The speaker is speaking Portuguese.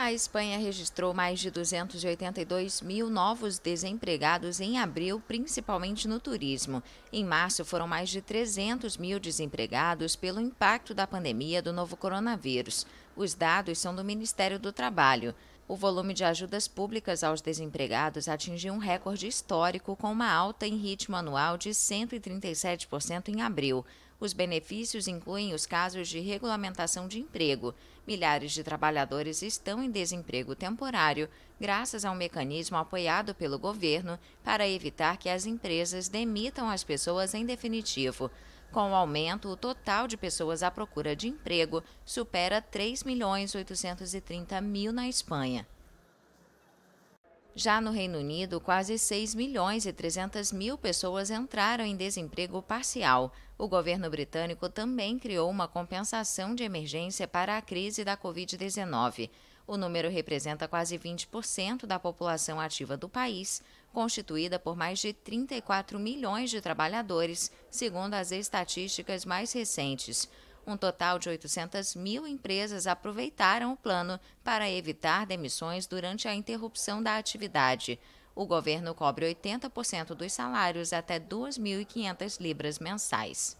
A Espanha registrou mais de 282 mil novos desempregados em abril, principalmente no turismo. Em março, foram mais de 300 mil desempregados pelo impacto da pandemia do novo coronavírus. Os dados são do Ministério do Trabalho. O volume de ajudas públicas aos desempregados atingiu um recorde histórico, com uma alta em ritmo anual de 137% em abril. Os benefícios incluem os casos de regulamentação de emprego. Milhares de trabalhadores estão em desemprego temporário, graças a um mecanismo apoiado pelo governo para evitar que as empresas demitam as pessoas em definitivo. Com o aumento, o total de pessoas à procura de emprego supera 3.830.000 na Espanha. Já no Reino Unido, quase 6 milhões e 300 mil pessoas entraram em desemprego parcial. O governo britânico também criou uma compensação de emergência para a crise da Covid-19. O número representa quase 20% da população ativa do país, constituída por mais de 34 milhões de trabalhadores, segundo as estatísticas mais recentes. Um total de 800 mil empresas aproveitaram o plano para evitar demissões durante a interrupção da atividade. O governo cobre 80% dos salários até 2.500 libras mensais.